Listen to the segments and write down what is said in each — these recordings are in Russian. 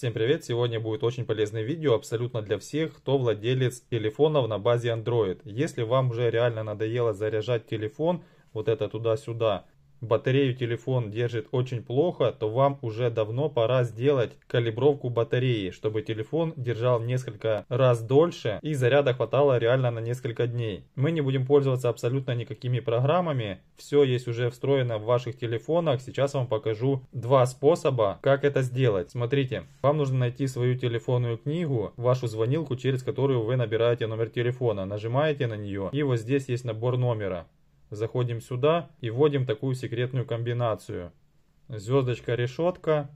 Всем привет! Сегодня будет очень полезное видео абсолютно для всех, кто владелец телефонов на базе Android. Если вам уже реально надоело заряжать телефон, вот это туда-сюда, батарею телефон держит очень плохо, то вам уже давно пора сделать калибровку батареи, чтобы телефон держал несколько раз дольше и заряда хватало реально на несколько дней. Мы не будем пользоваться абсолютно никакими программами, все есть уже встроено в ваших телефонах. Сейчас вам покажу два способа, как это сделать. Смотрите, вам нужно найти свою телефонную книгу, вашу звонилку, через которую вы набираете номер телефона, нажимаете на нее и вот здесь есть набор номера. Заходим сюда и вводим такую секретную комбинацию. Звездочка решетка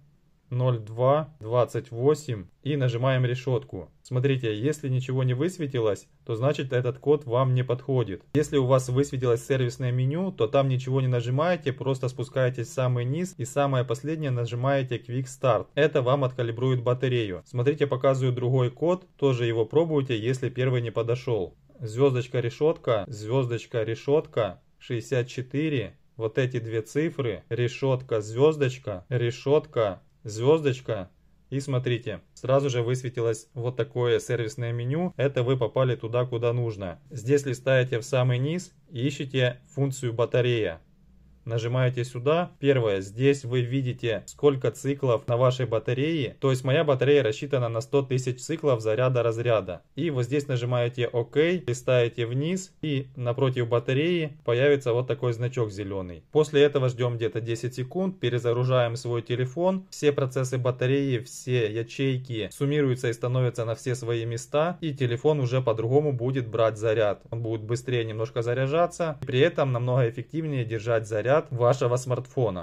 02 28 и нажимаем решетку. Смотрите, если ничего не высветилось, то значит этот код вам не подходит. Если у вас высветилось сервисное меню, то там ничего не нажимаете, просто спускаетесь в самый низ и самое последнее нажимаете Quick Start. Это вам откалибрует батарею. Смотрите, показываю другой код, тоже его пробуйте, если первый не подошел. Звездочка решетка, звездочка решетка, 64, вот эти две цифры, решетка, звездочка, решетка, звездочка, и смотрите, сразу же высветилось вот такое сервисное меню. Это вы попали туда, куда нужно. Здесь листаете в самый низ и ищете функцию батарея. Нажимаете сюда. Первое, здесь вы видите, сколько циклов на вашей батарее. То есть моя батарея рассчитана на 100 тысяч циклов заряда разряда. И вот здесь нажимаете ОК, листаете вниз и напротив батареи появится вот такой значок зеленый. После этого ждем где-то 10 секунд, перезагружаем свой телефон. Все процессы батареи, все ячейки суммируются и становятся на все свои места. И телефон уже по-другому будет брать заряд. Он будет быстрее немножко заряжаться. при этом намного эффективнее держать заряд заряд вашего смартфона.